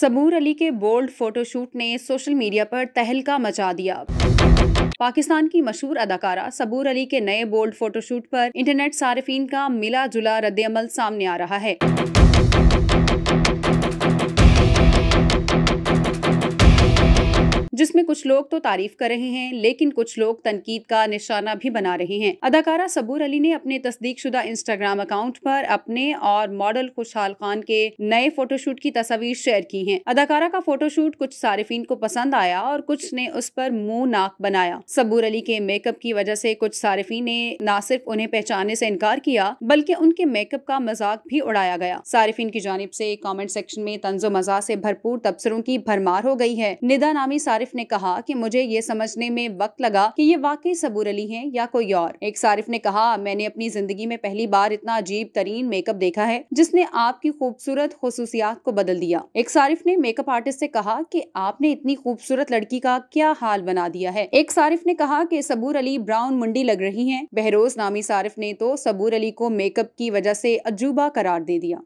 समूर अली के bold photoshoot ने social media पर तहलका मचा दिया पाकिस्तान की मशहूर अदाकारा सबूर अली के नए बोल्ड फोटोशूट पर इंटरनेट सार्फिन का मिला जुला रद्दमल सामने आ रहा है जिसमें कुछ लोग तो तारीफ कर रहे हैं लेकिन कुछ लोग तनकीद का निशाना भी बना रहे हैं अदाकारा सबूर अली ने अपने तस्दीक शुदा इंस्टाग्राम अकाउंट पर अपने और मॉडल खुशहाल खान के नए फोटोशूट की तस्वीर शेयर की है अदाकारा का फोटोशूट कुछ सार्फिन को पसंद आया और कुछ ने उस पर मुंह नाक बनाया सबूर अली के मेकअप की वजह से कुछ सार्फिन ने न सिर्फ उन्हें पहचाने से इनकार किया बल्कि उनके मेकअप का मजाक भी उड़ाया गया सार्फिन की जानब ऐसी कॉमेंट सेक्शन में तंजो मजाक ऐसी भरपूर तबसरों की भरमार हो गई है निदा नामी सारिफ ने कहा कि मुझे ये समझने में वक्त लगा कि ये वाकई सबूर अली हैं या कोई और एक सारिफ ने कहा मैंने अपनी जिंदगी में पहली बार इतना अजीब तरीन मेकअप देखा है जिसने आपकी खूबसूरत खसूसियात को बदल दिया एक सारिफ ने मेकअप आर्टिस्ट से कहा कि आपने इतनी खूबसूरत लड़की का क्या हाल बना दिया है एक सारिफ ने कहा कि सबूर अली ब्राउन मुंडी लग रही है बहरोज नामी सारिफ ने तो सबूर अली को मेकअप की वजह से अजूबा करार दे दिया